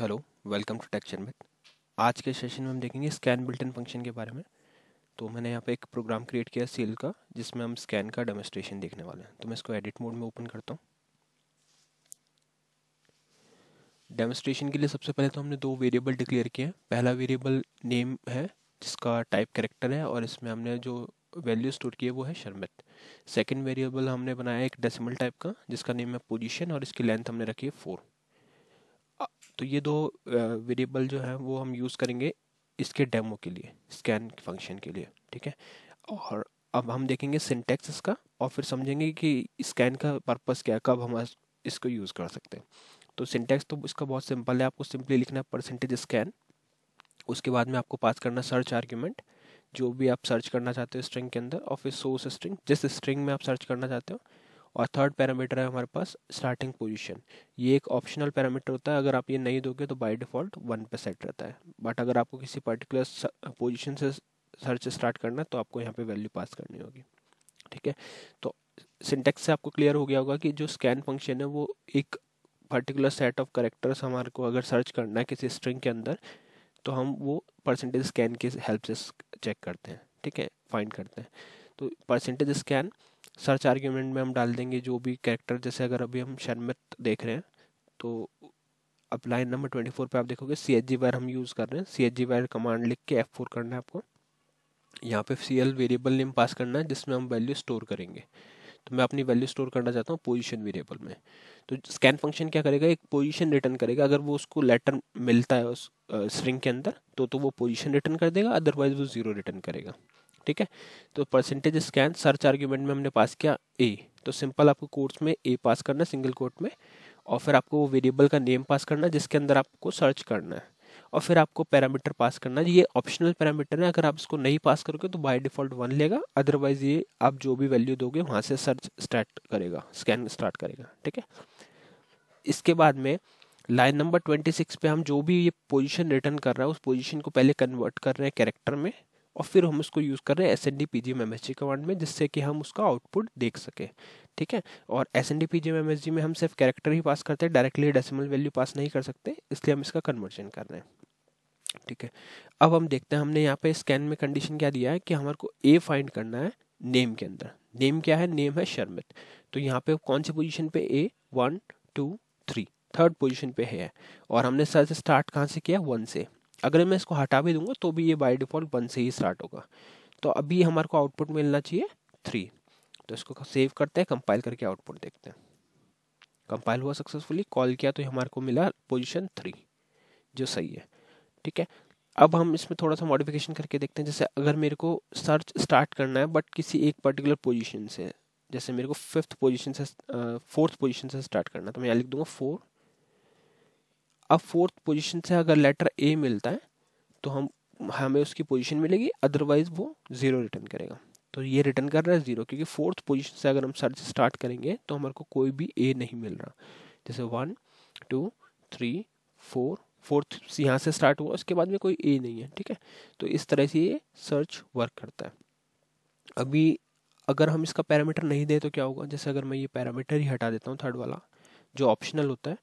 hello welcome to texture में आज के सेशन में हम देखेंगे स्कैन बिल्टन फंक्शन के बारे में तो मैंने यहाँ पे एक प्रोग्राम क्रिएट किया सेल का जिसमें हम स्कैन का डेमोस्ट्रेशन देखने वाले हैं तो मैं इसको एडिट मोड में ओपन करता हूँ डेमोस्ट्रेशन के लिए सबसे पहले तो हमने दो वेरिएबल डिक्लेयर किए हैं पहला वेरिएबल नेम है जिसका टाइप करेक्टर है और इसमें हमने जो वैल्यू स्टोर की है वो है शर्मित सेकेंड वेरिएबल हमने बनाया एक डेसिमल टाइप का जिसका नेम है पोजिशन और इसकी लेंथ हमने रखी है फोर तो ये दो वेरिएबल जो है वो हम यूज़ करेंगे इसके डेमो के लिए स्कैन फंक्शन के लिए ठीक है और अब हम देखेंगे सिंटेक्स इसका और फिर समझेंगे कि स्कैन का पर्पस क्या है कब हम इसको यूज़ कर सकते हैं तो सिंटेक्स तो इसका बहुत सिंपल है आपको सिंपली लिखना है परसेंटेज स्कैन उसके बाद में आपको पास करना सर्च आर्ग्यूमेंट जो भी आप सर्च करना चाहते हो स्ट्रिंग के अंदर और फिर सोर्स स्ट्रिंग जिस स्ट्रिंग में आप सर्च करना चाहते हो और थर्ड पैरामीटर है हमारे पास स्टार्टिंग पोजीशन ये एक ऑप्शनल पैरामीटर होता है अगर आप ये नहीं दोगे तो बाय डिफ़ॉल्ट वन पे सेट रहता है बट अगर आपको किसी पर्टिकुलर पोजीशन से सर्च स्टार्ट करना है तो आपको यहाँ पे वैल्यू पास करनी होगी ठीक है तो सिंटेक्स से आपको क्लियर हो गया होगा कि जो स्कैन फंक्शन है वो एक पर्टिकुलर सेट ऑफ करेक्टर्स हमारे को अगर सर्च करना है किसी स्ट्रिंग के अंदर तो हम वो परसेंटेज स्कैन की हेल्प से चेक करते हैं ठीक है फाइंड करते हैं तो परसेंटेज स्कैन सर्च आर्ग्यूमेंट में हम डाल देंगे जो भी कैरेक्टर जैसे अगर अभी हम शर्मित देख रहे हैं तो अब लाइन नंबर ट्वेंटी फोर पर आप देखोगे सी एच जी वायर हम यूज़ कर रहे हैं C H G var command लिख के एफ फोर करना है आपको यहाँ पे C L variable name pass करना है जिसमें हम वैल्यू स्टोर करेंगे तो मैं अपनी वैल्यू स्टोर करना चाहता हूँ पोजिशन वेरिएबल में तो स्कैन फंक्शन क्या करेगा एक पोजिशन रिटर्न करेगा अगर वो उसको लेटर मिलता है उस स्ट्रिंग के अंदर तो तो वो पोजिशन रिटर्न कर देगा अदरवाइज वो जीरो रिटर्न करेगा ठीक है तो परसेंटेज स्कैन सर्च आर्ग्यूमेंट में हमने पास किया ए तो सिंपल आपको कोर्स में ए पास करना है सिंगल कोर्ट में और फिर आपको वो वेरिएबल का नेम पास करना है जिसके अंदर आपको सर्च करना है और फिर आपको पैरामीटर पास करना है ये ऑप्शनल पैरामीटर है अगर आप इसको नहीं पास करोगे तो बाय डिफॉल्ट वन लेगा अदरवाइज ये आप जो भी वैल्यू दोगे वहाँ से सर्च स्टार्ट करेगा स्कैन स्टार्ट करेगा ठीक है इसके बाद में लाइन नंबर ट्वेंटी सिक्स पे हम जो भी ये पोजीशन रिटर्न कर रहा है उस पोजीशन को पहले कन्वर्ट कर रहे हैं कैरेक्टर में और फिर हम उसको यूज़ कर रहे हैं S N D P G M M S G command में जिससे कि हम उसका आउटपुट देख सकें ठीक है और S N D P G M M S G में हम सिर्फ कैरेक्टर ही पास करते हैं डायरेक्टली डेसिमल वैल्यू पास नहीं कर सकते इसलिए हम इसका कन्वर्जन कर रहे हैं ठीक है अब हम देखते हैं हमने यहाँ पे स्कैन में कंडीशन क्या दिया है कि हमारे को ए फाइंड करना है नेम के अंदर नेम क्या है नेम है शर्मित तो यहाँ पे कौन सी पोजिशन पे A one two three third position पे है और हमने सर्च स्टार्ट कहाँ से किया वन से अगर मैं इसको हटा भी दूंगा तो भी ये बाई डिफॉल्ट वन से ही स्टार्ट होगा तो अभी हमारे को आउटपुट मिलना चाहिए थ्री तो इसको सेव करते हैं कंपाइल करके आउटपुट देखते हैं कंपाइल हुआ सक्सेसफुली कॉल किया तो हमारे को मिला पोजिशन थ्री जो सही है ठीक है अब हम इसमें थोड़ा सा मॉडिफिकेशन करके देखते हैं जैसे अगर मेरे को सर्च स्टार्ट करना है बट किसी एक पर्टिकुलर पोजीशन से जैसे मेरे को फिफ्थ पोजीशन से फोर्थ पोजीशन से स्टार्ट करना है तो मैं यहाँ लिख दूंगा फोर अब फोर्थ पोजीशन से अगर लेटर ए मिलता है तो हम हमें उसकी पोजीशन मिलेगी अदरवाइज वो ज़ीरो रिटर्न करेगा तो ये रिटर्न कर रहा है ज़ीरो क्योंकि फोर्थ पोजीशन से अगर हम सर्च स्टार्ट करेंगे तो हमारे को कोई भी ए नहीं मिल रहा जैसे one two three four fourth यहाँ से स्टार्ट हुआ उसके बाद में कोई ए नहीं है ठीक है तो इस तरह से ये सर्च वर्क करता है अभी अगर हम इसका पैरामीटर नहीं दें तो क्या होगा जैसे अगर मैं ये पैरामीटर ही हटा देता हूँ थर्ड वाला जो ऑप्शनल होता है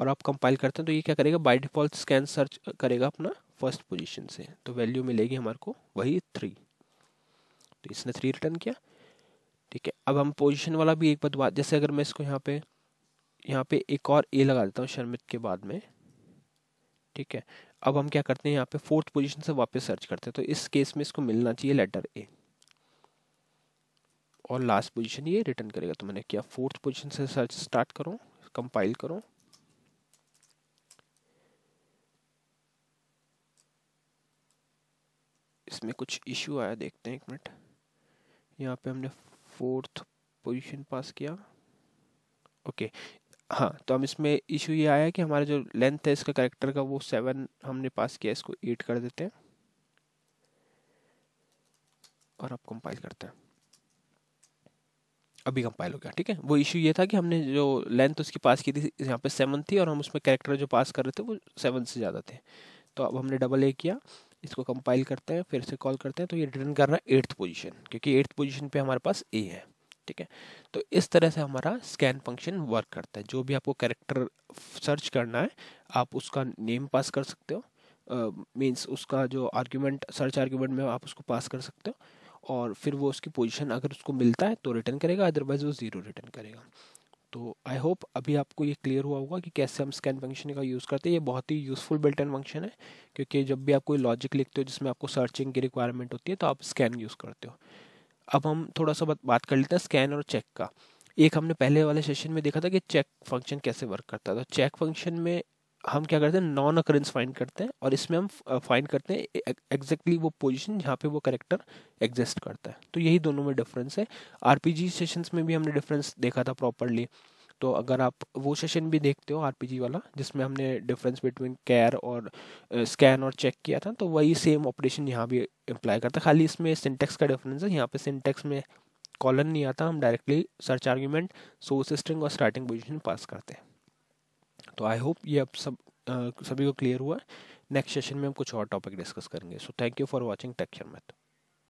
और आप कंपाइल करते हैं तो ये क्या करेगा बाय डिफॉल्ट स्कैन सर्च करेगा अपना फर्स्ट पोजीशन से तो वैल्यू मिलेगी हमारे को वही थ्री तो इसने थ्री रिटर्न किया ठीक है अब हम पोजीशन वाला भी एक बार जैसे अगर मैं इसको यहाँ पे यहाँ पे एक और ए लगा देता हूँ शर्मित के बाद में ठीक है अब हम क्या करते हैं यहाँ पे फोर्थ पोजीशन से वापस सर्च करते हैं तो इस केस में इसको मिलना चाहिए लेटर ए और लास्ट पोजीशन ये रिटर्न करेगा तो मैंने क्या फोर्थ पोजीशन से सर्च स्टार्ट करो कंपाइल करो इसमें कुछ इशू आया देखते हैं एक मिनट यहाँ पे हमने फोर्थ पोजीशन पास किया ओके हाँ तो हम इसमें इशू ये आया कि हमारा जो लेंथ है इसका करेक्टर का वो सेवन हमने पास किया इसको एट कर देते हैं और अब कंपाइल करते हैं अभी कंपाइल हो गया ठीक है वो इशू ये था कि हमने जो लेंथ उसकी पास की थी यहाँ पे सेवन थी और हम उसमें कैरेक्टर जो पास कर रहे थे वो सेवन से ज़्यादा थे तो अब हमने डबल ए किया इसको कंपाइल करते हैं फिर से कॉल करते हैं तो ये रिटर्न करना एट्थ पोजिशन क्योंकि एट्थ पोजिशन पे हमारे पास ए है ठीक है तो इस तरह से हमारा स्कैन फंक्शन वर्क करता है जो भी आपको करेक्टर सर्च करना है आप उसका नेम पास कर सकते हो मीन्स uh, उसका जो आर्ग्यूमेंट सर्च आर्ग्यूमेंट में आप उसको पास कर सकते हो और फिर वो उसकी पोजीशन अगर उसको मिलता है तो रिटर्न करेगा अदरवाइज वो ज़ीरो रिटर्न करेगा तो आई होप अभी आपको ये क्लियर हुआ होगा कि कैसे हम स्कैन फंक्शन का यूज़ करते हैं ये बहुत ही यूज़फुल बिल्ट इन फंक्शन है क्योंकि जब भी आप कोई लॉजिक लिखते हो जिसमें आपको सर्चिंग की रिक्वायरमेंट होती है तो आप स्कैन यूज़ करते हो अब हम थोड़ा सा बात कर लेते हैं स्कैन और चेक का एक हमने पहले वाले सेशन में देखा था कि चेक फंक्शन कैसे वर्क करता है तो चेक फंक्शन में हम क्या करते हैं नॉन अकरेंस फाइंड करते हैं और इसमें हम फाइंड करते हैं एग्जैक्टली वो पोजीशन जहाँ पे वो करेक्टर एग्जिस्ट करता है तो यही दोनों में डिफरेंस है जी सेशंस में भी हमने डिफरेंस देखा था प्रॉपरली तो अगर आप वो सेशन भी देखते हो जी वाला जिसमें हमने डिफरेंस बिटवीन कैर और स्कैन और चेक किया था तो वही सेम ऑपरेशन यहाँ भी अप्लाई करता है खाली इसमें सिंटेक्स का डिफरेंस है यहाँ पे सिंटेक्स में कॉलन नहीं आता हम directly search argument source string और स्टार्टिंग पोजिशन पास करते हैं तो आई होप ये अब सब आ, सभी को क्लियर हुआ नेक्स्ट सेशन में हम कुछ और टॉपिक डिस्कस करेंगे so thank you for watching टेक्चर मैथ